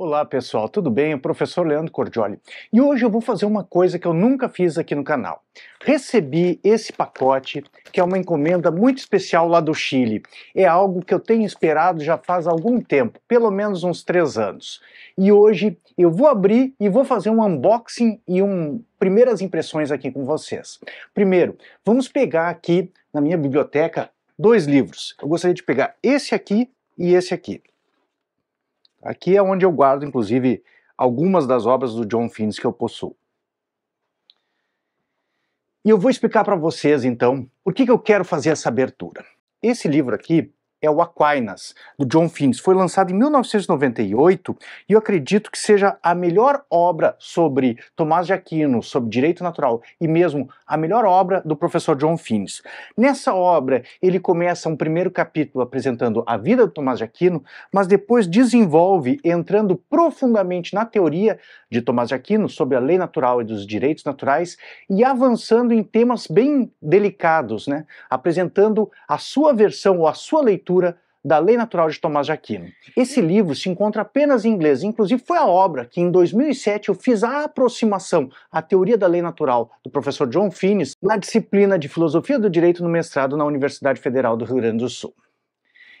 Olá pessoal, tudo bem? O professor Leandro Cordioli. E hoje eu vou fazer uma coisa que eu nunca fiz aqui no canal. Recebi esse pacote, que é uma encomenda muito especial lá do Chile. É algo que eu tenho esperado já faz algum tempo, pelo menos uns três anos. E hoje eu vou abrir e vou fazer um unboxing e um primeiras impressões aqui com vocês. Primeiro, vamos pegar aqui na minha biblioteca dois livros. Eu gostaria de pegar esse aqui e esse aqui. Aqui é onde eu guardo, inclusive, algumas das obras do John Finnes que eu possuo. E eu vou explicar para vocês, então, por que, que eu quero fazer essa abertura. Esse livro aqui é o Aquinas, do John Finnes. Foi lançado em 1998 e eu acredito que seja a melhor obra sobre Tomás de Aquino, sobre direito natural e mesmo a melhor obra do professor John Finnes. Nessa obra, ele começa um primeiro capítulo apresentando a vida do Tomás de Aquino, mas depois desenvolve entrando profundamente na teoria de Tomás de Aquino sobre a lei natural e dos direitos naturais e avançando em temas bem delicados, né? apresentando a sua versão ou a sua leitura leitura da Lei Natural de Tomás de Aquino. Esse livro se encontra apenas em inglês, inclusive foi a obra que em 2007 eu fiz a aproximação à teoria da lei natural do professor John Finnis na disciplina de Filosofia do Direito no mestrado na Universidade Federal do Rio Grande do Sul.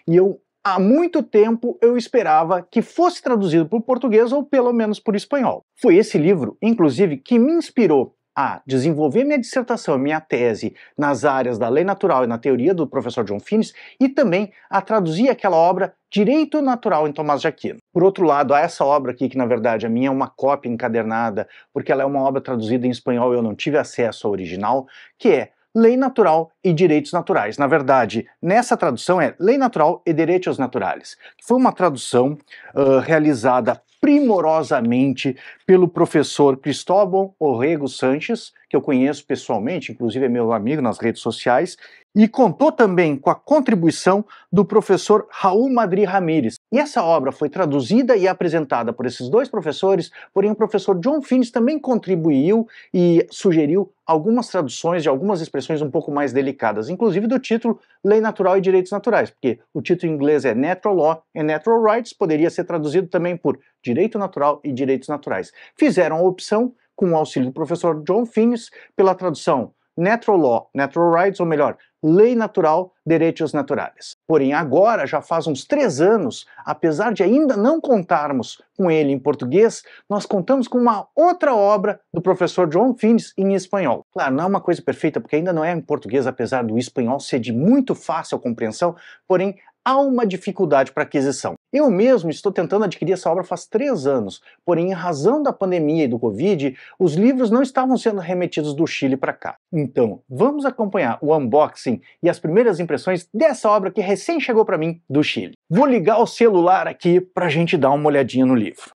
E eu há muito tempo eu esperava que fosse traduzido para o português ou pelo menos por espanhol. Foi esse livro, inclusive, que me inspirou a desenvolver minha dissertação, minha tese nas áreas da lei natural e na teoria do professor John Finnis, e também a traduzir aquela obra Direito Natural em Tomás de Aquino. Por outro lado, há essa obra aqui, que na verdade a minha é uma cópia encadernada, porque ela é uma obra traduzida em espanhol e eu não tive acesso ao original, que é lei natural e direitos naturais. Na verdade, nessa tradução é lei natural e direitos naturais. Foi uma tradução uh, realizada primorosamente pelo professor Cristóvão Orrego Sanches, que eu conheço pessoalmente, inclusive é meu amigo nas redes sociais, e contou também com a contribuição do professor Raul Madri Ramírez. E essa obra foi traduzida e apresentada por esses dois professores, porém o professor John Finnes também contribuiu e sugeriu algumas traduções de algumas expressões um pouco mais delicadas, inclusive do título Lei Natural e Direitos Naturais, porque o título em inglês é Natural Law and Natural Rights, poderia ser traduzido também por Direito Natural e Direitos Naturais. Fizeram a opção, com o auxílio do professor John Finnes, pela tradução Natural Law, Natural Rights, ou melhor, Lei Natural Direitos Naturais. Porém, agora, já faz uns três anos, apesar de ainda não contarmos com ele em português, nós contamos com uma outra obra do professor John Finnes em espanhol. Claro, não é uma coisa perfeita, porque ainda não é em português, apesar do espanhol ser de muito fácil compreensão, porém há uma dificuldade para aquisição. Eu mesmo estou tentando adquirir essa obra faz três anos, porém, em razão da pandemia e do Covid, os livros não estavam sendo remetidos do Chile para cá. Então, vamos acompanhar o unboxing e as primeiras impressões dessa obra que recém chegou para mim do Chile. Vou ligar o celular aqui para a gente dar uma olhadinha no livro.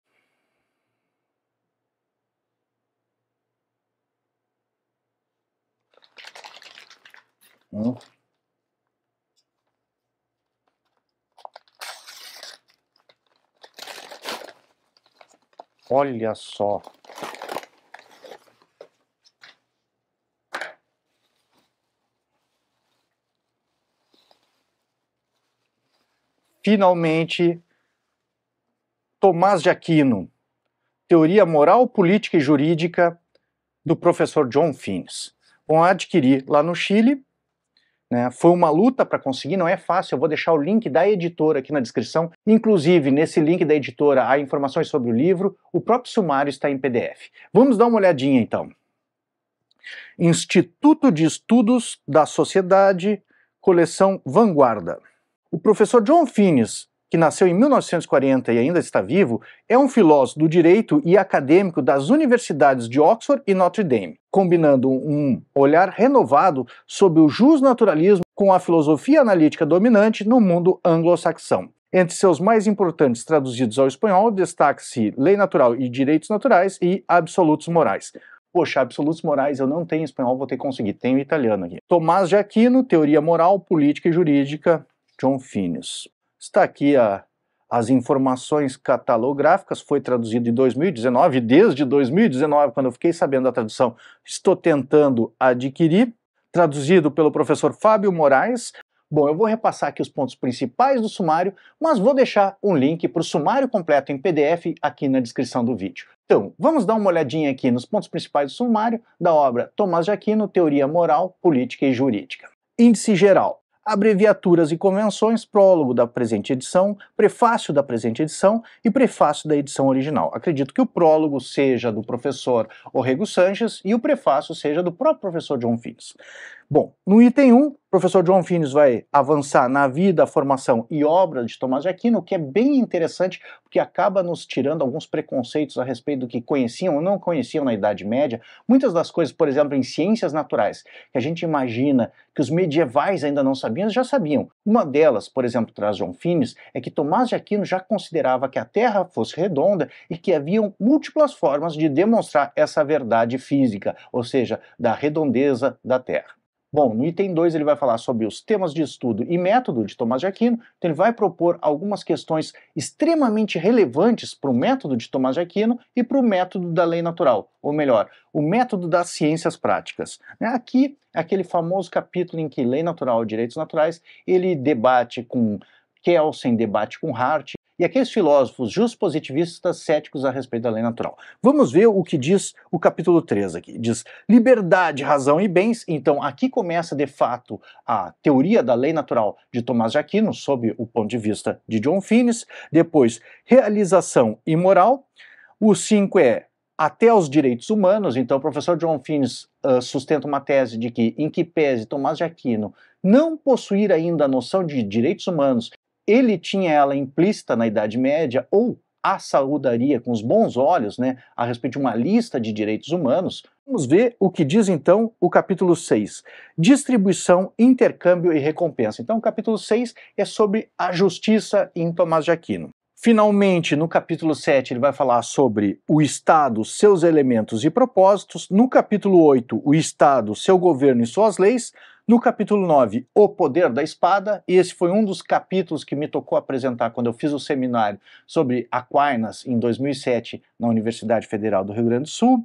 Hum. Olha só. Finalmente, Tomás de Aquino, Teoria Moral, Política e Jurídica, do professor John Finnes. Vão adquirir lá no Chile né? Foi uma luta para conseguir, não é fácil. Eu vou deixar o link da editora aqui na descrição. Inclusive, nesse link da editora há informações sobre o livro, o próprio sumário está em PDF. Vamos dar uma olhadinha então. Instituto de Estudos da Sociedade, coleção Vanguarda. O professor John Finnes que nasceu em 1940 e ainda está vivo, é um filósofo do direito e acadêmico das universidades de Oxford e Notre Dame, combinando um olhar renovado sobre o justnaturalismo com a filosofia analítica dominante no mundo anglo-saxão. Entre seus mais importantes traduzidos ao espanhol, destaque se Lei Natural e Direitos Naturais e Absolutos Morais. Poxa, Absolutos Morais eu não tenho espanhol, vou ter que conseguir, tenho italiano aqui. Tomás de Aquino, Teoria Moral, Política e Jurídica, John Finnes. Está aqui a, as informações catalográficas, foi traduzido em 2019, desde 2019, quando eu fiquei sabendo da tradução, estou tentando adquirir, traduzido pelo professor Fábio Moraes. Bom, eu vou repassar aqui os pontos principais do sumário, mas vou deixar um link para o sumário completo em PDF aqui na descrição do vídeo. Então, vamos dar uma olhadinha aqui nos pontos principais do sumário da obra Tomás de Aquino, Teoria Moral, Política e Jurídica. Índice geral. Abreviaturas e Convenções, prólogo da presente edição, prefácio da presente edição e prefácio da edição original. Acredito que o prólogo seja do professor Orrego Sanches e o prefácio seja do próprio professor John Phillips. Bom, no item 1, o professor John Finnes vai avançar na vida, formação e obra de Tomás de Aquino, o que é bem interessante, porque acaba nos tirando alguns preconceitos a respeito do que conheciam ou não conheciam na Idade Média. Muitas das coisas, por exemplo, em ciências naturais, que a gente imagina que os medievais ainda não sabiam, já sabiam. Uma delas, por exemplo, traz John Finnes, é que Tomás de Aquino já considerava que a Terra fosse redonda e que haviam múltiplas formas de demonstrar essa verdade física, ou seja, da redondeza da Terra. Bom, no item 2 ele vai falar sobre os temas de estudo e método de Tomás de Aquino, então ele vai propor algumas questões extremamente relevantes para o método de Tomás de Aquino e para o método da lei natural, ou melhor, o método das ciências práticas. Né? Aqui, é aquele famoso capítulo em que lei natural e direitos naturais, ele debate com Kelsen, debate com Hart e aqueles filósofos positivistas céticos a respeito da lei natural. Vamos ver o que diz o capítulo 3 aqui. Diz liberdade, razão e bens. Então aqui começa de fato a teoria da lei natural de Tomás de Aquino, sob o ponto de vista de John Finnes. Depois, realização e moral. O 5 é até os direitos humanos. Então, o professor John Finnes uh, ah, sustenta uma tese de que, em que pese Tomás de Aquino não possuir ainda a noção de direitos humanos ele tinha ela implícita na Idade Média ou a saudaria com os bons olhos, né, a respeito de uma lista de direitos humanos. Vamos ver o que diz então o capítulo 6, distribuição, intercâmbio e recompensa. Então o capítulo 6 é sobre a justiça em Tomás de Aquino. Finalmente, no capítulo 7, ele vai falar sobre o Estado, seus elementos e propósitos. No capítulo 8, o Estado, seu governo e suas leis. No capítulo 9, O Poder da Espada, e esse foi um dos capítulos que me tocou apresentar quando eu fiz o seminário sobre Aquinas em 2007 na Universidade Federal do Rio Grande do Sul,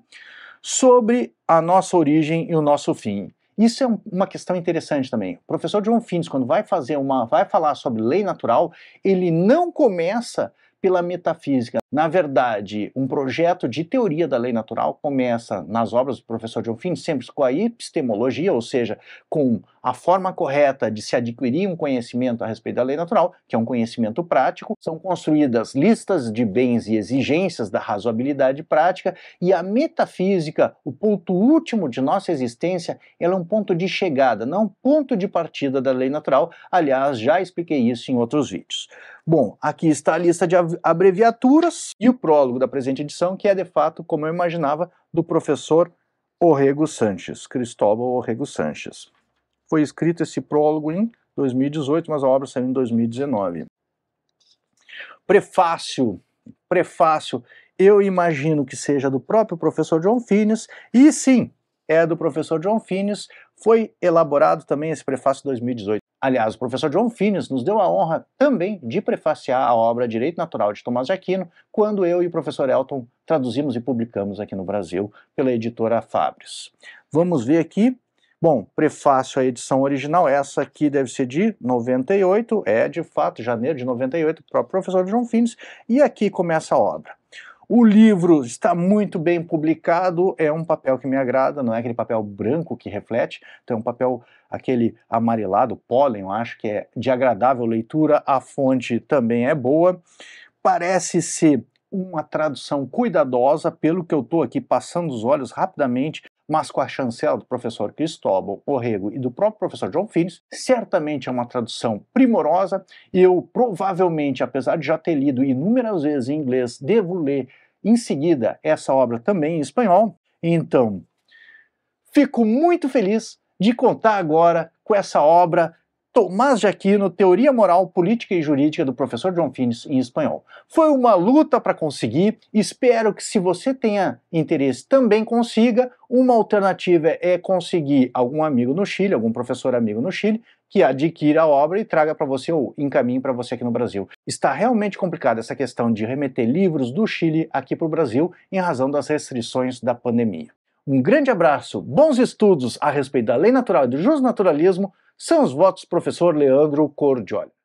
sobre a nossa origem e o nosso fim. Isso é um, uma questão interessante também. O professor John Fins, quando vai fazer uma, vai falar sobre lei natural, ele não começa pela metafísica, na verdade, um projeto de teoria da lei natural começa nas obras do professor John Finn sempre com a epistemologia, ou seja, com a forma correta de se adquirir um conhecimento a respeito da lei natural, que é um conhecimento prático. São construídas listas de bens e exigências da razoabilidade prática e a metafísica, o ponto último de nossa existência, ela é um ponto de chegada, não um ponto de partida da lei natural. Aliás, já expliquei isso em outros vídeos. Bom, aqui está a lista de abreviaturas e o prólogo da presente edição, que é de fato, como eu imaginava, do professor Orrego Sanches, Cristóbal Orrego Sanches. Foi escrito esse prólogo em 2018, mas a obra saiu em 2019. Prefácio, prefácio, eu imagino que seja do próprio professor John Finnes, e sim, é do professor John Finnes, foi elaborado também esse prefácio 2018. Aliás, o professor John Finnes nos deu a honra também de prefaciar a obra Direito Natural de Tomás de Aquino, quando eu e o professor Elton traduzimos e publicamos aqui no Brasil pela editora Fabris. Vamos ver aqui. Bom, prefácio à edição original, essa aqui deve ser de 98, é de fato janeiro de 98, do próprio professor John Finnes, e aqui começa a obra. O livro está muito bem publicado, é um papel que me agrada, não é aquele papel branco que reflete, então é um papel aquele amarelado, pólen, eu acho que é de agradável leitura, a fonte também é boa. Parece ser uma tradução cuidadosa, pelo que eu estou aqui passando os olhos rapidamente, mas com a chancela do professor Cristóbal Orrego e do próprio professor John Phillips, certamente é uma tradução primorosa. Eu provavelmente, apesar de já ter lido inúmeras vezes em inglês, devo ler em seguida essa obra também em espanhol. Então, fico muito feliz de contar agora com essa obra Tomás de Aquino, Teoria Moral, Política e Jurídica do professor John Finnes em espanhol. Foi uma luta para conseguir, espero que se você tenha interesse também consiga. Uma alternativa é conseguir algum amigo no Chile, algum professor amigo no Chile, que adquira a obra e traga para você ou encaminhe para você aqui no Brasil. Está realmente complicada essa questão de remeter livros do Chile aqui para o Brasil em razão das restrições da pandemia. Um grande abraço, bons estudos a respeito da lei natural e do justnaturalismo. naturalismo são os votos do professor Leandro Cordioli.